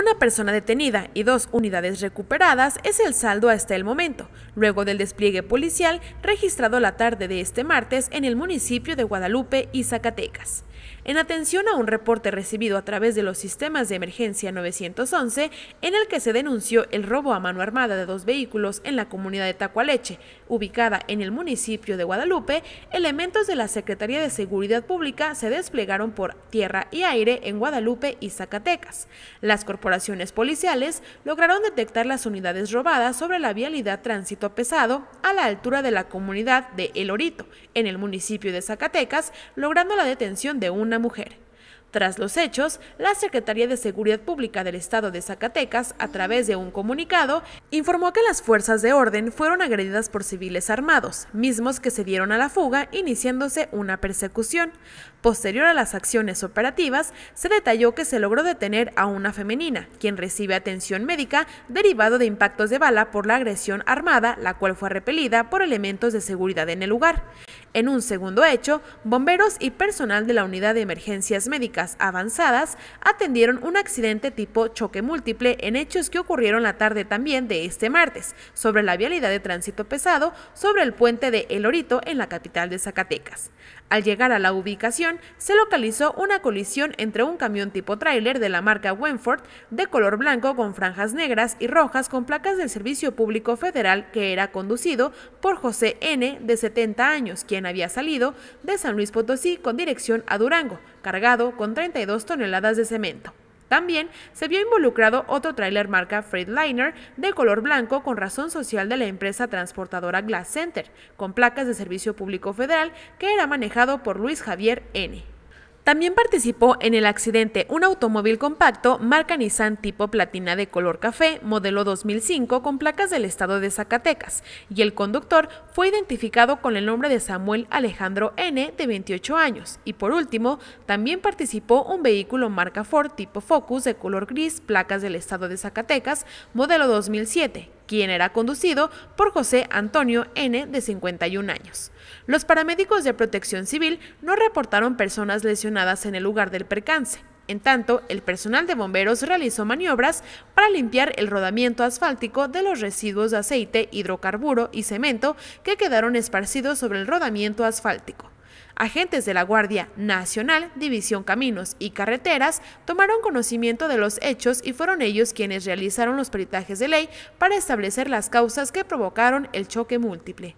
Una persona detenida y dos unidades recuperadas es el saldo hasta el momento, luego del despliegue policial registrado la tarde de este martes en el municipio de Guadalupe y Zacatecas. En atención a un reporte recibido a través de los sistemas de emergencia 911, en el que se denunció el robo a mano armada de dos vehículos en la comunidad de Tacualeche, ubicada en el municipio de Guadalupe, elementos de la Secretaría de Seguridad Pública se desplegaron por tierra y aire en Guadalupe y Zacatecas. Las Operaciones policiales lograron detectar las unidades robadas sobre la vialidad tránsito pesado a la altura de la comunidad de El Orito, en el municipio de Zacatecas, logrando la detención de una mujer. Tras los hechos, la Secretaría de Seguridad Pública del Estado de Zacatecas, a través de un comunicado, informó que las fuerzas de orden fueron agredidas por civiles armados, mismos que se dieron a la fuga, iniciándose una persecución. Posterior a las acciones operativas, se detalló que se logró detener a una femenina, quien recibe atención médica derivado de impactos de bala por la agresión armada, la cual fue repelida por elementos de seguridad en el lugar. En un segundo hecho, bomberos y personal de la Unidad de Emergencias Médicas Avanzadas atendieron un accidente tipo choque múltiple en hechos que ocurrieron la tarde también de este martes, sobre la vialidad de tránsito pesado sobre el puente de El Orito en la capital de Zacatecas. Al llegar a la ubicación, se localizó una colisión entre un camión tipo tráiler de la marca Wenford de color blanco con franjas negras y rojas con placas del Servicio Público Federal que era conducido por José N. de 70 años, quien había salido de San Luis Potosí con dirección a Durango, cargado con 32 toneladas de cemento. También se vio involucrado otro tráiler marca Freightliner de color blanco con razón social de la empresa transportadora Glass Center, con placas de servicio público federal que era manejado por Luis Javier N. También participó en el accidente un automóvil compacto marca Nissan tipo platina de color café, modelo 2005, con placas del estado de Zacatecas, y el conductor fue identificado con el nombre de Samuel Alejandro N., de 28 años. Y por último, también participó un vehículo marca Ford tipo Focus de color gris, placas del estado de Zacatecas, modelo 2007, quien era conducido por José Antonio N., de 51 años. Los paramédicos de protección civil no reportaron personas lesionadas en el lugar del percance. En tanto, el personal de bomberos realizó maniobras para limpiar el rodamiento asfáltico de los residuos de aceite, hidrocarburo y cemento que quedaron esparcidos sobre el rodamiento asfáltico. Agentes de la Guardia Nacional, División Caminos y Carreteras tomaron conocimiento de los hechos y fueron ellos quienes realizaron los peritajes de ley para establecer las causas que provocaron el choque múltiple.